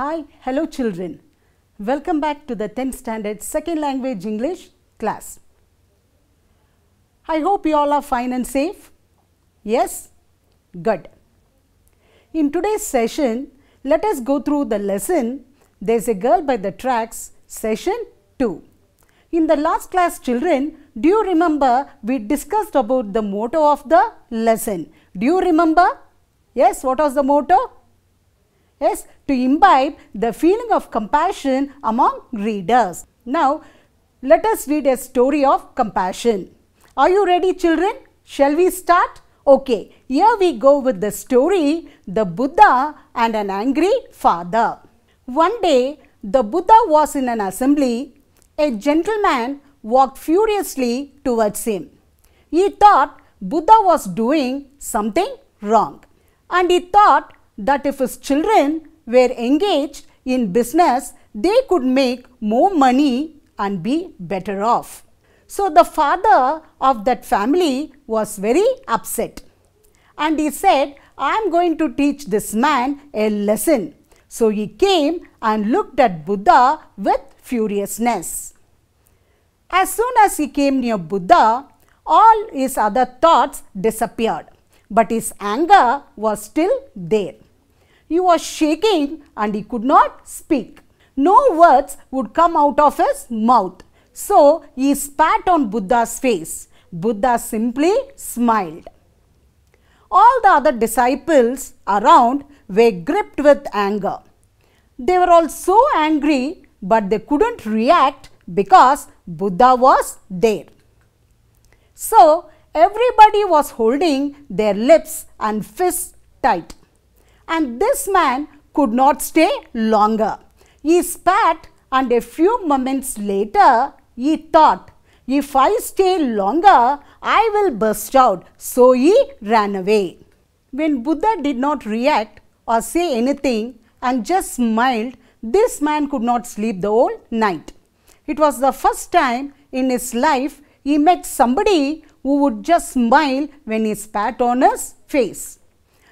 Hi, hello children. Welcome back to the 10th standard second language English class. I hope you all are fine and safe. Yes? Good. In today's session, let us go through the lesson There's a Girl by the Tracks, session 2. In the last class children, do you remember we discussed about the motto of the lesson? Do you remember? Yes, what was the motto? Yes, to imbibe the feeling of compassion among readers. Now, let us read a story of compassion. Are you ready children? Shall we start? Okay, here we go with the story, the Buddha and an angry father. One day, the Buddha was in an assembly. A gentleman walked furiously towards him. He thought Buddha was doing something wrong and he thought that if his children were engaged in business, they could make more money and be better off. So, the father of that family was very upset and he said, I am going to teach this man a lesson. So, he came and looked at Buddha with furiousness. As soon as he came near Buddha, all his other thoughts disappeared, but his anger was still there. He was shaking and he could not speak. No words would come out of his mouth. So he spat on Buddha's face. Buddha simply smiled. All the other disciples around were gripped with anger. They were all so angry but they couldn't react because Buddha was there. So everybody was holding their lips and fists tight and this man could not stay longer. He spat and a few moments later he thought, if I stay longer, I will burst out. So he ran away. When Buddha did not react or say anything and just smiled, this man could not sleep the whole night. It was the first time in his life he met somebody who would just smile when he spat on his face.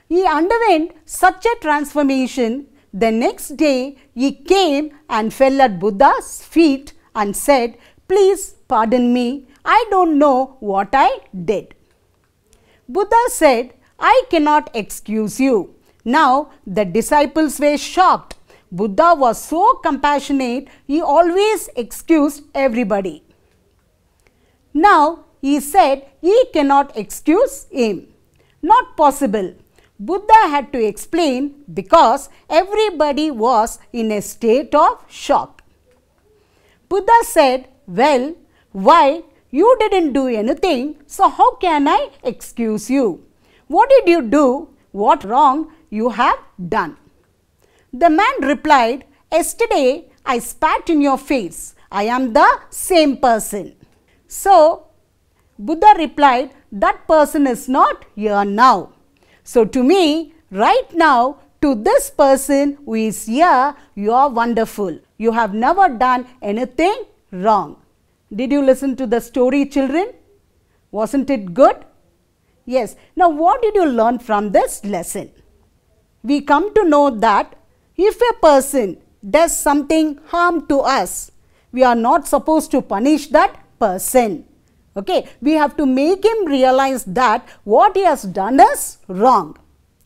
He underwent such a transformation. The next day he came and fell at Buddha's feet and said, Please pardon me, I don't know what I did. Buddha said, I cannot excuse you. Now the disciples were shocked. Buddha was so compassionate, he always excused everybody. Now he said he cannot excuse him. Not possible. Buddha had to explain because everybody was in a state of shock. Buddha said, well, why you didn't do anything, so how can I excuse you? What did you do? What wrong you have done? The man replied, yesterday I spat in your face. I am the same person. So, Buddha replied, that person is not here now. So to me, right now, to this person who is here, you are wonderful. You have never done anything wrong. Did you listen to the story, children? Wasn't it good? Yes. Now, what did you learn from this lesson? We come to know that if a person does something harm to us, we are not supposed to punish that person. Okay, we have to make him realize that what he has done is wrong.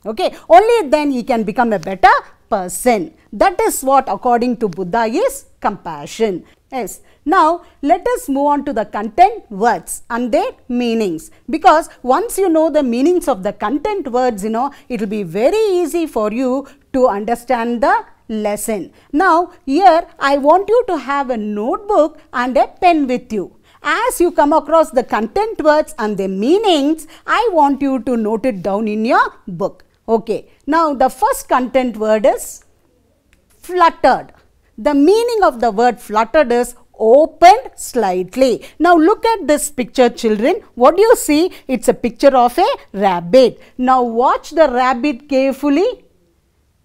Okay, only then he can become a better person. That is what according to Buddha is compassion. Yes. Now, let us move on to the content words and their meanings because once you know the meanings of the content words, you know, it will be very easy for you to understand the lesson. Now, here I want you to have a notebook and a pen with you as you come across the content words and their meanings, I want you to note it down in your book. Okay. Now, the first content word is fluttered. The meaning of the word fluttered is opened slightly. Now look at this picture children. What do you see? It's a picture of a rabbit. Now watch the rabbit carefully.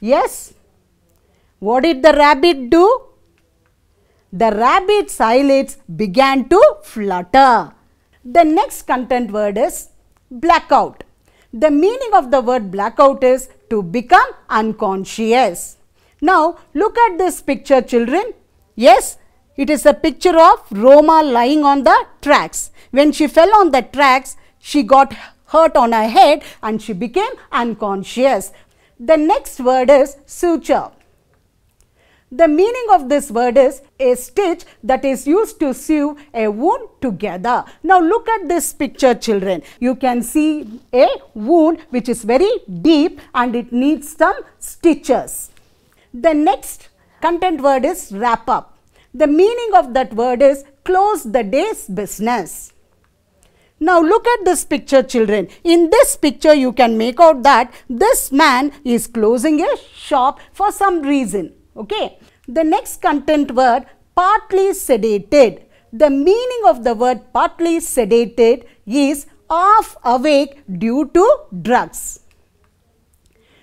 Yes. What did the rabbit do? the rabbit's eyelids began to flutter. The next content word is blackout. The meaning of the word blackout is to become unconscious. Now look at this picture children. Yes, it is a picture of Roma lying on the tracks. When she fell on the tracks, she got hurt on her head and she became unconscious. The next word is suture. The meaning of this word is a stitch that is used to sew a wound together. Now look at this picture children. You can see a wound which is very deep and it needs some stitches. The next content word is wrap up. The meaning of that word is close the day's business. Now look at this picture children. In this picture you can make out that this man is closing a shop for some reason. Okay. The next content word partly sedated. The meaning of the word partly sedated is half awake due to drugs.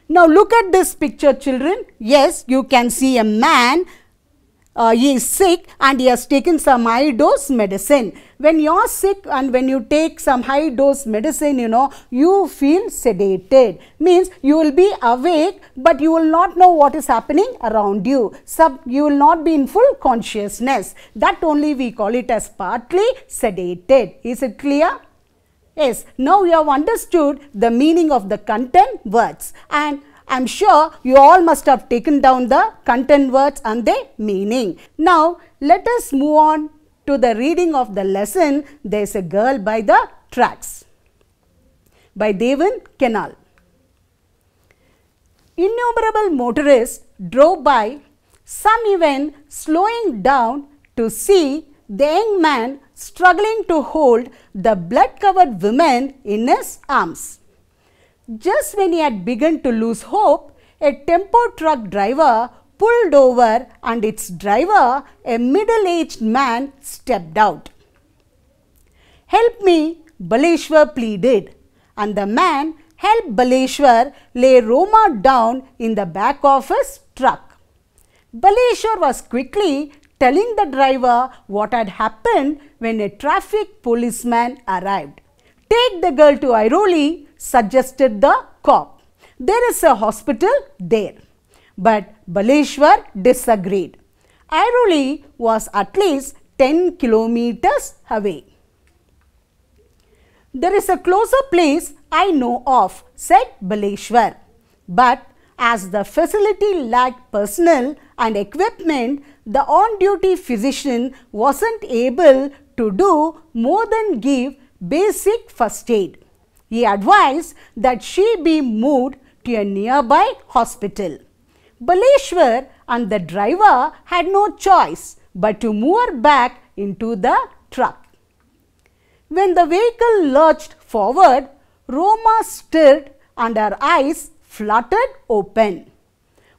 Now look at this picture children. Yes, you can see a man uh, he is sick and he has taken some high dose medicine. When you're sick and when you take some high dose medicine, you know, you feel sedated. Means you will be awake, but you will not know what is happening around you. Sub, you will not be in full consciousness. That only we call it as partly sedated. Is it clear? Yes. Now you have understood the meaning of the content words and I am sure you all must have taken down the content words and their meaning. Now, let us move on to the reading of the lesson, There is a Girl by the Tracks by Devan Kenal. Innumerable motorists drove by, some even slowing down to see the young man struggling to hold the blood covered woman in his arms. Just when he had begun to lose hope, a tempo truck driver pulled over and its driver, a middle-aged man, stepped out. Help me, Baleshwar pleaded and the man helped Baleshwar lay Roma down in the back of his truck. Baleshwar was quickly telling the driver what had happened when a traffic policeman arrived. Take the girl to Airoli, suggested the cop. There is a hospital there. But Baleshwar disagreed. Airoli was at least 10 kilometers away. There is a closer place I know of, said Baleshwar. But as the facility lacked personnel and equipment, the on-duty physician wasn't able to do more than give basic first aid. He advised that she be moved to a nearby hospital. Baleshwar and the driver had no choice but to move her back into the truck. When the vehicle lurched forward, Roma stirred and her eyes fluttered open.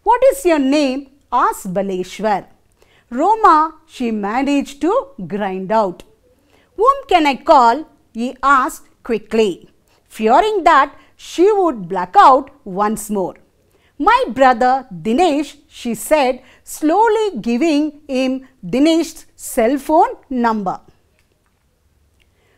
What is your name? asked Baleshwar. Roma, she managed to grind out. Whom can I call? he asked quickly, fearing that she would black out once more. My brother Dinesh, she said, slowly giving him Dinesh's cell phone number.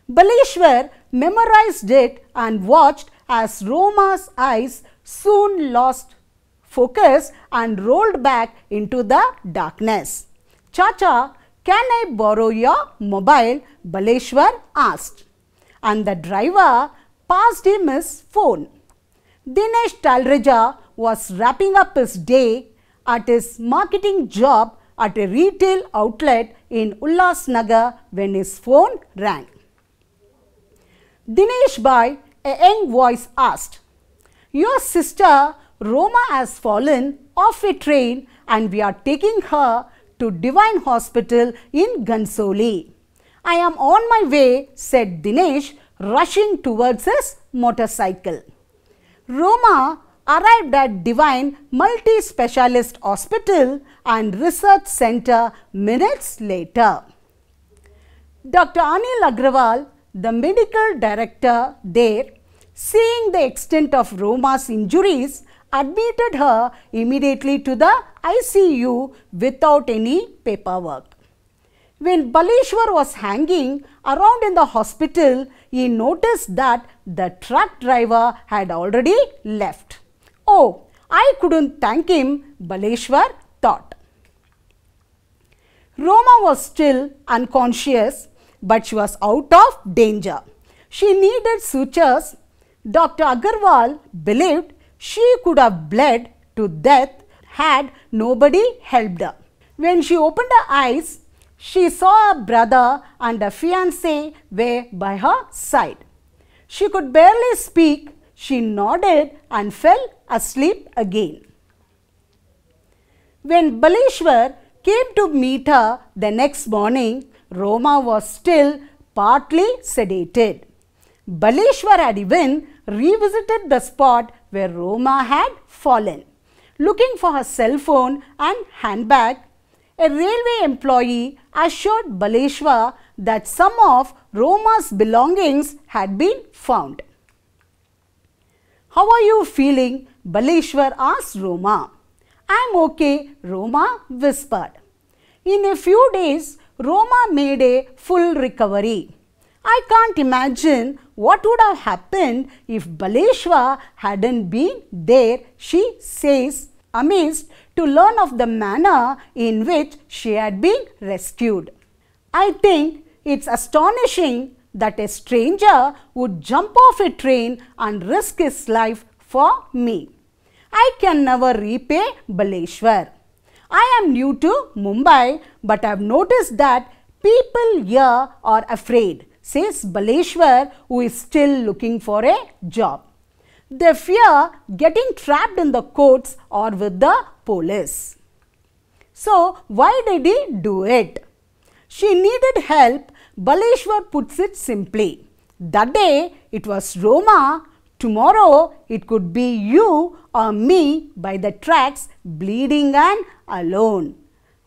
Balishwar memorized it and watched as Roma's eyes soon lost focus and rolled back into the darkness. Chacha, can I borrow your mobile? Baleshwar asked and the driver passed him his phone. Dinesh Talreja was wrapping up his day at his marketing job at a retail outlet in Ullasnagar when his phone rang. Dinesh Bhai, a young voice asked, Your sister Roma has fallen off a train and we are taking her to Divine Hospital in Gansoli. I am on my way, said Dinesh, rushing towards his motorcycle. Roma arrived at Divine Multi-Specialist Hospital and Research Center minutes later. Dr. Anil Agrawal, the medical director there, seeing the extent of Roma's injuries, admitted her immediately to the ICU without any paperwork when Balishwar was hanging around in the hospital, he noticed that the truck driver had already left. Oh, I couldn't thank him, Balishwar thought. Roma was still unconscious, but she was out of danger. She needed sutures. Dr. Agarwal believed she could have bled to death had nobody helped her. When she opened her eyes, she saw a brother and a fiancé were by her side. She could barely speak. She nodded and fell asleep again. When Balishwar came to meet her the next morning, Roma was still partly sedated. Balishwar had even revisited the spot where Roma had fallen, looking for her cell phone and handbag a railway employee assured Baleshwar that some of Roma's belongings had been found. How are you feeling? Baleshwar asked Roma. I'm okay, Roma whispered. In a few days, Roma made a full recovery. I can't imagine what would have happened if Baleshwar hadn't been there, she says, amazed to learn of the manner in which she had been rescued. I think it's astonishing that a stranger would jump off a train and risk his life for me. I can never repay Baleshwar. I am new to Mumbai but I have noticed that people here are afraid, says Baleshwar who is still looking for a job. They fear getting trapped in the courts or with the police. So, why did he do it? She needed help, Baleshwar puts it simply. That day it was Roma, tomorrow it could be you or me by the tracks bleeding and alone.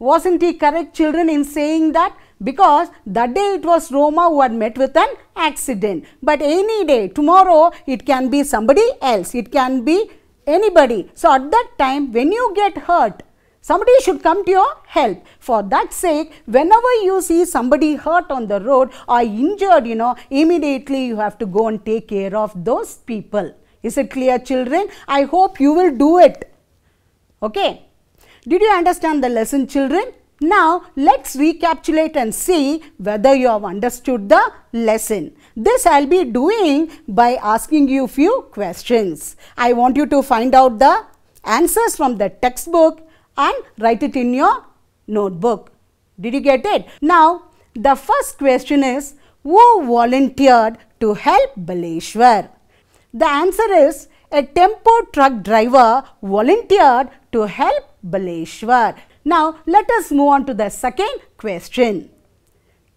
Wasn't he correct children in saying that because that day it was Roma who had met with an accident. But any day, tomorrow it can be somebody else, it can be anybody. So, at that time when you get hurt, somebody should come to your help. For that sake, whenever you see somebody hurt on the road or injured, you know, immediately you have to go and take care of those people. Is it clear children? I hope you will do it. Okay. Did you understand the lesson children? Now, let's recapitulate and see whether you have understood the lesson. This I will be doing by asking you few questions. I want you to find out the answers from the textbook and write it in your notebook. Did you get it? Now, the first question is, who volunteered to help Baleshwar? The answer is, a tempo truck driver volunteered to help Baleshwar. Now, let us move on to the second question.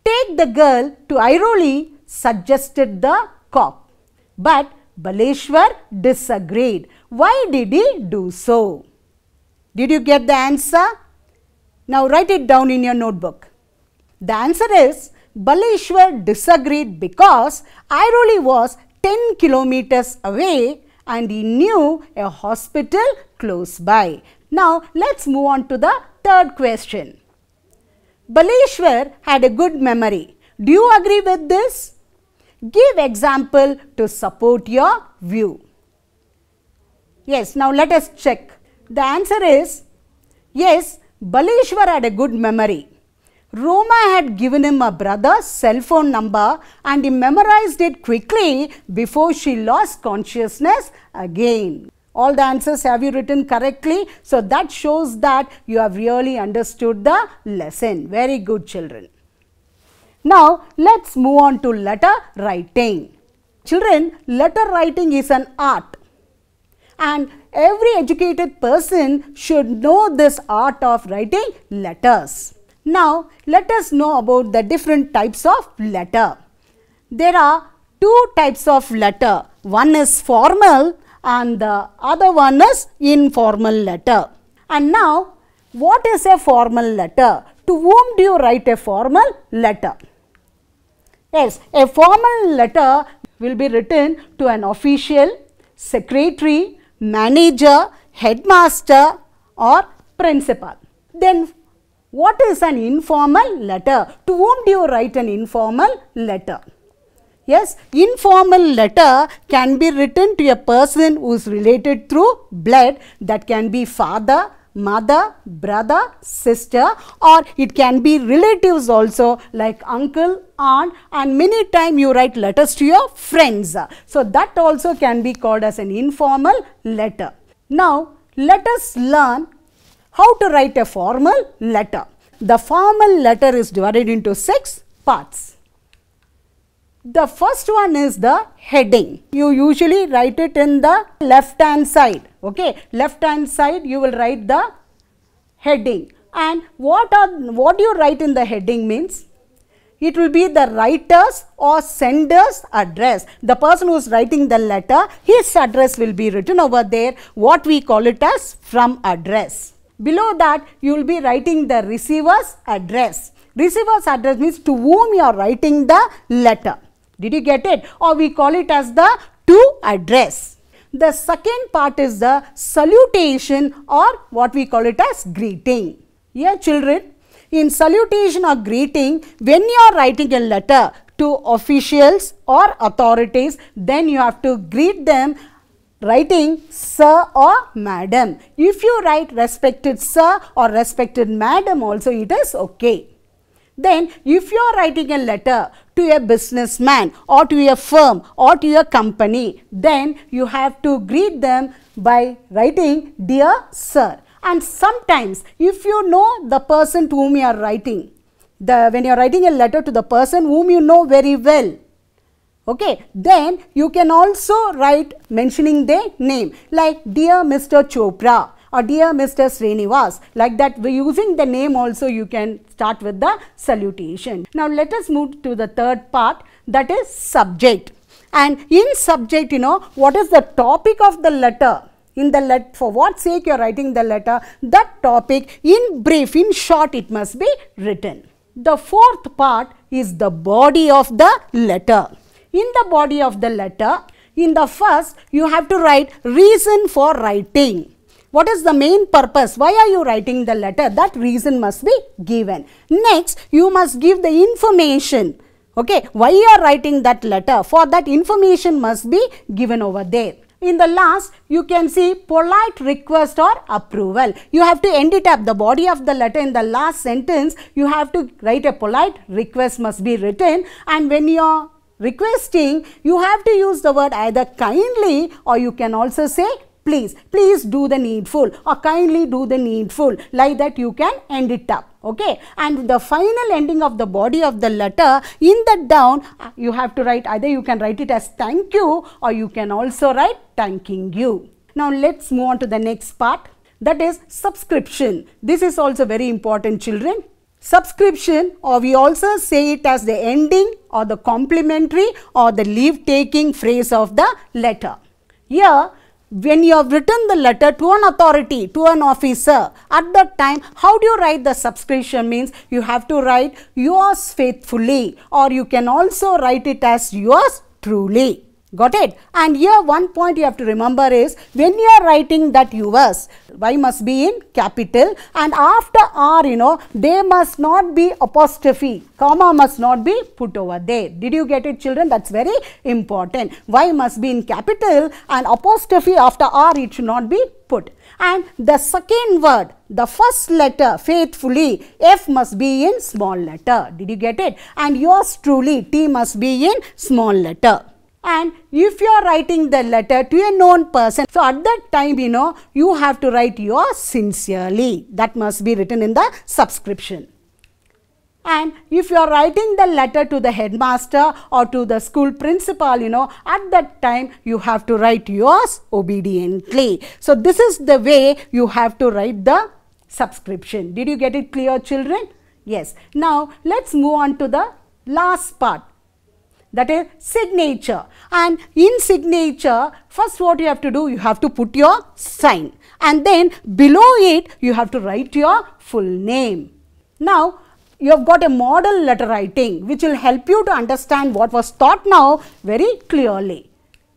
Take the girl to Airoli suggested the cop. But Baleshwar disagreed. Why did he do so? Did you get the answer? Now write it down in your notebook. The answer is Baleshwar disagreed because Airoli was 10 kilometers away and he knew a hospital close by. Now let's move on to the third question. Baleshwar had a good memory. Do you agree with this? Give example to support your view. Yes, now let us check. The answer is yes, Baleshwar had a good memory. Roma had given him a brother's cell phone number and he memorized it quickly before she lost consciousness again all the answers have you written correctly? So, that shows that you have really understood the lesson. Very good children. Now, let us move on to letter writing. Children, letter writing is an art and every educated person should know this art of writing letters. Now, let us know about the different types of letter. There are two types of letter. One is formal and the other one is informal letter. And now, what is a formal letter? To whom do you write a formal letter? Yes, a formal letter will be written to an official, secretary, manager, headmaster or principal. Then what is an informal letter? To whom do you write an informal letter? Yes, informal letter can be written to a person who is related through blood that can be father, mother, brother, sister or it can be relatives also like uncle, aunt and many time you write letters to your friends. So, that also can be called as an informal letter. Now, let us learn how to write a formal letter. The formal letter is divided into six parts. The first one is the heading. You usually write it in the left hand side. Okay, left hand side you will write the heading. And what are what you write in the heading means? It will be the writer's or sender's address. The person who is writing the letter, his address will be written over there. What we call it as from address. Below that, you will be writing the receiver's address receiver's address means to whom you are writing the letter. Did you get it? Or we call it as the to address. The second part is the salutation or what we call it as greeting. Yeah, children, in salutation or greeting, when you are writing a letter to officials or authorities, then you have to greet them writing sir or madam. If you write respected sir or respected madam also it is okay. Then if you are writing a letter to a businessman or to a firm or to a company, then you have to greet them by writing Dear Sir. And sometimes if you know the person to whom you are writing, the, when you are writing a letter to the person whom you know very well, okay, then you can also write mentioning their name like Dear Mr. Chopra or dear Mr. Srinivas. Like that using the name also you can start with the salutation. Now let us move to the third part that is subject. And in subject you know what is the topic of the letter? in the let, for what sake you are writing the letter that topic in brief in short it must be written the fourth part is the body of the letter in the body of the letter in the first you have to write reason for writing what is the main purpose? Why are you writing the letter? That reason must be given. Next, you must give the information. Okay, why you are writing that letter? For that information must be given over there. In the last, you can see polite request or approval. You have to end it up. The body of the letter in the last sentence, you have to write a polite request must be written. And when you are requesting, you have to use the word either kindly or you can also say please, please do the needful or kindly do the needful like that you can end it up. Okay, and the final ending of the body of the letter in that down you have to write either you can write it as thank you or you can also write thanking you. Now let's move on to the next part that is subscription. This is also very important children subscription or we also say it as the ending or the complimentary or the leave taking phrase of the letter. Here when you have written the letter to an authority, to an officer, at that time, how do you write the subscription? Means you have to write yours faithfully, or you can also write it as yours truly. Got it? And here one point you have to remember is when you are writing that US, Y must be in capital and after R, you know, they must not be apostrophe, comma must not be put over there. Did you get it children? That's very important. Y must be in capital and apostrophe after R it should not be put. And the second word, the first letter faithfully, F must be in small letter. Did you get it? And yours truly, T must be in small letter and if you are writing the letter to a known person so at that time you know you have to write your sincerely that must be written in the subscription and if you are writing the letter to the headmaster or to the school principal you know at that time you have to write yours obediently so this is the way you have to write the subscription did you get it clear children yes now let's move on to the last part that is signature and in signature first what you have to do you have to put your sign and then below it you have to write your full name. Now you have got a model letter writing which will help you to understand what was taught now very clearly.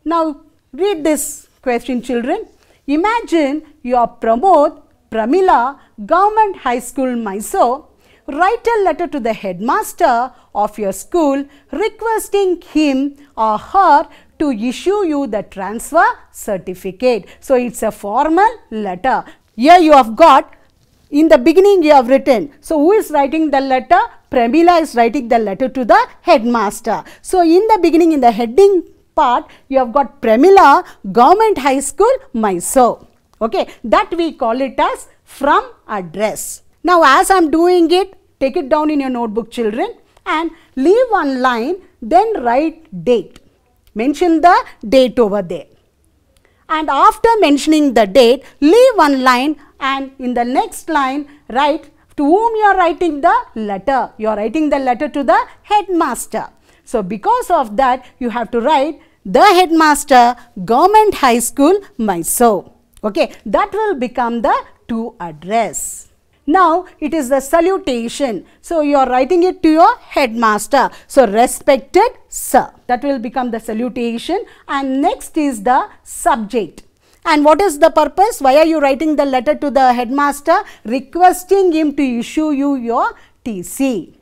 Now read this question children. Imagine you are Pramod Pramila Government High School Mysore write a letter to the headmaster of your school requesting him or her to issue you the transfer certificate. So, it is a formal letter. Here you have got in the beginning you have written. So, who is writing the letter? Premila is writing the letter to the headmaster. So, in the beginning in the heading part you have got Premila, Government High School Mysore. Okay, that we call it as from address. Now as I am doing it, take it down in your notebook children and leave one line then write date. Mention the date over there. And after mentioning the date, leave one line and in the next line write to whom you are writing the letter. You are writing the letter to the headmaster. So, because of that you have to write the headmaster government high school Mysore. Okay, that will become the to address. Now it is the salutation. So you are writing it to your headmaster. So respected sir. That will become the salutation and next is the subject. And what is the purpose? Why are you writing the letter to the headmaster requesting him to issue you your TC?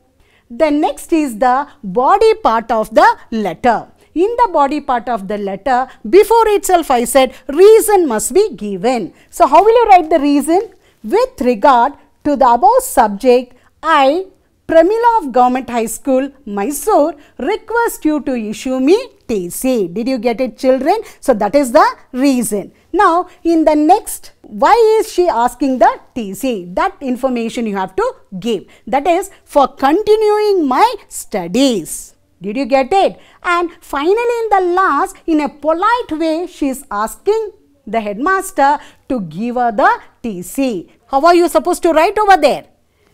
Then next is the body part of the letter in the body part of the letter before itself I said reason must be given. So how will you write the reason? With regard to the above subject, I, Pramila of Government High School, Mysore, request you to issue me TC. Did you get it children? So that is the reason. Now, in the next, why is she asking the TC? That information you have to give. That is for continuing my studies. Did you get it? And finally, in the last, in a polite way, she is asking the headmaster to give her the TC how are you supposed to write over there?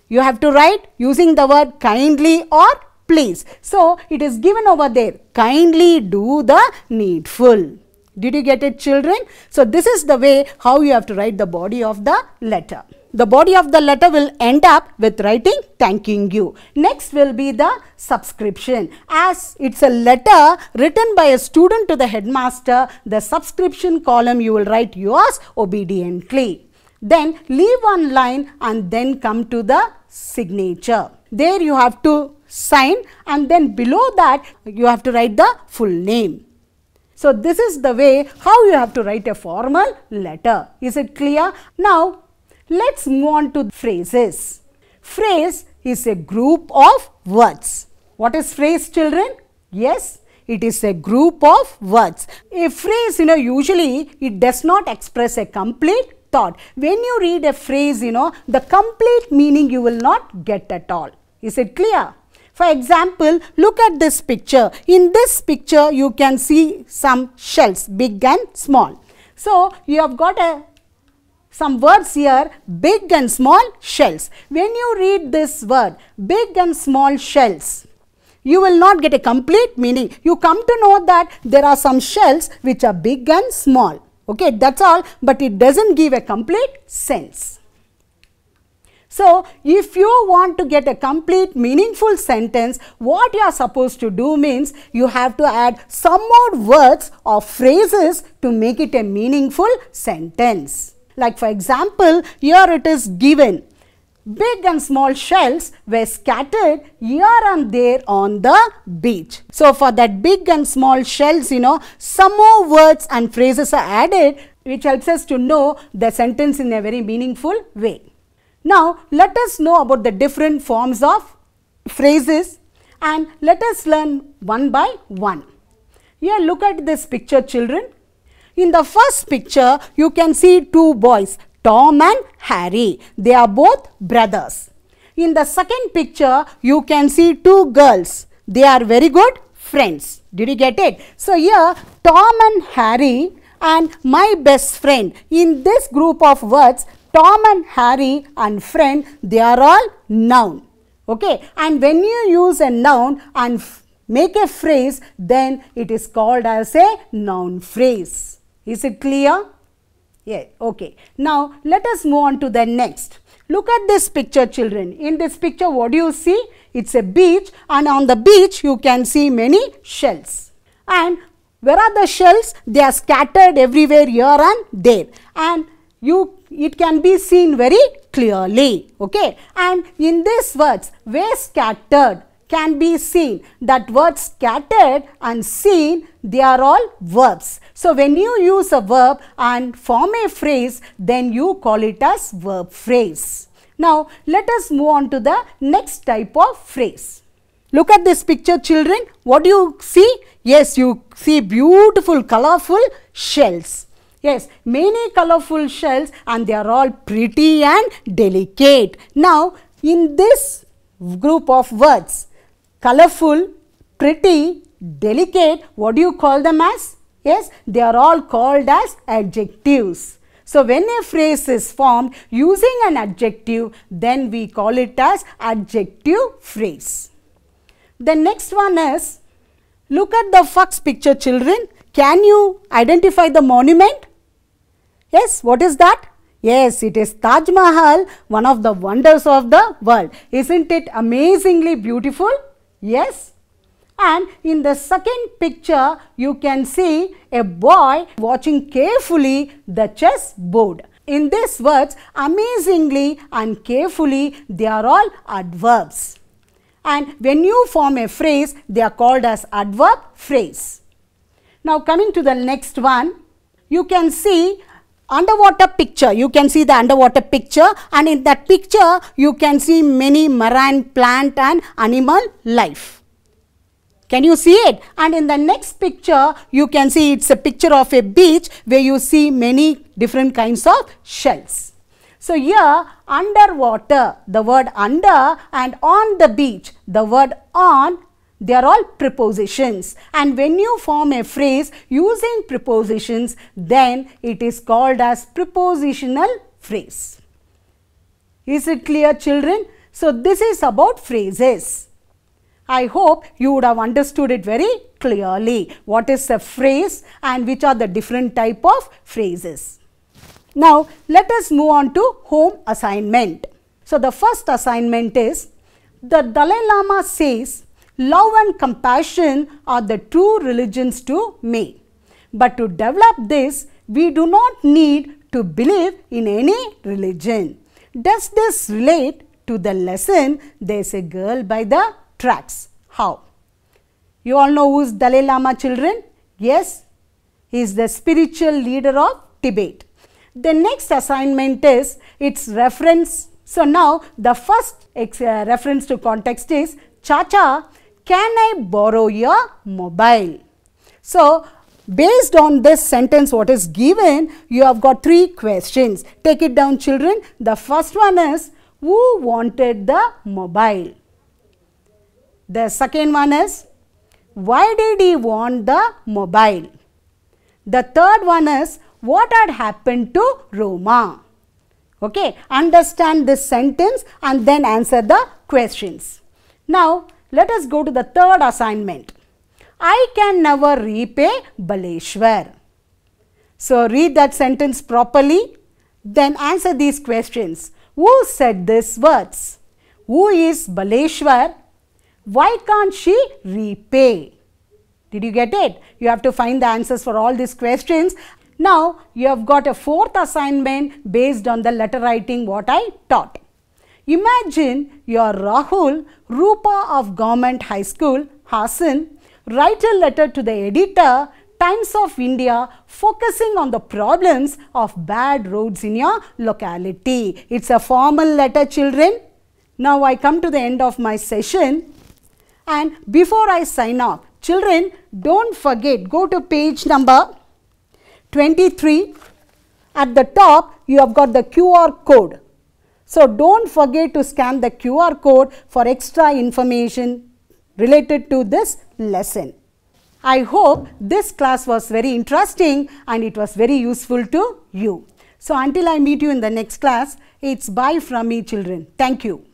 You have to write using the word kindly or please. So, it is given over there. Kindly do the needful. Did you get it children? So, this is the way how you have to write the body of the letter. The body of the letter will end up with writing thanking you. Next will be the subscription. As it's a letter written by a student to the headmaster, the subscription column you will write yours obediently. Then leave one line and then come to the signature. There you have to sign and then below that you have to write the full name. So, this is the way how you have to write a formal letter. Is it clear? Now, let's move on to phrases. Phrase is a group of words. What is phrase children? Yes, it is a group of words. A phrase, you know, usually it does not express a complete thought. When you read a phrase, you know, the complete meaning you will not get at all. Is it clear? For example, look at this picture. In this picture, you can see some shells, big and small. So, you have got a some words here, big and small shells. When you read this word, big and small shells, you will not get a complete meaning. You come to know that there are some shells which are big and small. Okay, that's all, but it doesn't give a complete sense. So, if you want to get a complete meaningful sentence, what you are supposed to do means you have to add some more words or phrases to make it a meaningful sentence. Like for example, here it is given Big and small shells were scattered here and there on the beach. So for that big and small shells, you know, some more words and phrases are added which helps us to know the sentence in a very meaningful way. Now let us know about the different forms of phrases and let us learn one by one. Here look at this picture children. In the first picture, you can see two boys. Tom and Harry. They are both brothers. In the second picture, you can see two girls. They are very good friends. Did you get it? So here, Tom and Harry and my best friend. In this group of words, Tom and Harry and friend, they are all noun. Okay. And when you use a noun and make a phrase, then it is called as a noun phrase. Is it clear? Yeah, okay. Now, let us move on to the next. Look at this picture children. In this picture what do you see? It's a beach and on the beach you can see many shells. And where are the shells? They are scattered everywhere here and there. And you it can be seen very clearly okay and in these words where scattered can be seen. That word scattered and seen, they are all verbs. So, when you use a verb and form a phrase, then you call it as verb phrase. Now, let us move on to the next type of phrase. Look at this picture children. What do you see? Yes, you see beautiful colorful shells. Yes, many colorful shells and they are all pretty and delicate. Now, in this group of words, colorful, pretty, delicate, what do you call them as? Yes, they are all called as adjectives. So, when a phrase is formed using an adjective, then we call it as adjective phrase. The next one is, look at the fox picture children. Can you identify the monument? Yes, what is that? Yes, it is Taj Mahal, one of the wonders of the world. Isn't it amazingly beautiful? Yes? And in the second picture, you can see a boy watching carefully the chess board. In these words, amazingly and carefully, they are all adverbs. And when you form a phrase, they are called as adverb phrase. Now coming to the next one, you can see underwater picture you can see the underwater picture and in that picture you can see many marine plant and animal life can you see it and in the next picture you can see it's a picture of a beach where you see many different kinds of shells so here underwater the word under and on the beach the word on they are all prepositions and when you form a phrase using prepositions then it is called as prepositional phrase. Is it clear children? So, this is about phrases. I hope you would have understood it very clearly. What is a phrase and which are the different type of phrases. Now, let us move on to home assignment. So, the first assignment is the Dalai Lama says love and compassion are the true religions to me. But to develop this, we do not need to believe in any religion. Does this relate to the lesson, there is a girl by the tracks? How? You all know who is Dalai Lama children? Yes, he is the spiritual leader of Tibet. The next assignment is its reference. So now the first uh, reference to context is Chacha can I borrow your mobile? So, based on this sentence what is given, you have got three questions. Take it down children. The first one is, who wanted the mobile? The second one is, why did he want the mobile? The third one is, what had happened to Roma? Okay, understand this sentence and then answer the questions. Now, let us go to the third assignment. I can never repay Baleshwar. So, read that sentence properly, then answer these questions. Who said these words? Who is Baleshwar? Why can't she repay? Did you get it? You have to find the answers for all these questions. Now, you have got a fourth assignment based on the letter writing what I taught. Imagine your Rahul Rupa of Government High School, Hassan, write a letter to the editor Times of India focusing on the problems of bad roads in your locality. It's a formal letter children. Now I come to the end of my session and before I sign off children don't forget go to page number 23 at the top you have got the QR code. So, do not forget to scan the QR code for extra information related to this lesson. I hope this class was very interesting and it was very useful to you. So, until I meet you in the next class, it's bye from me children. Thank you.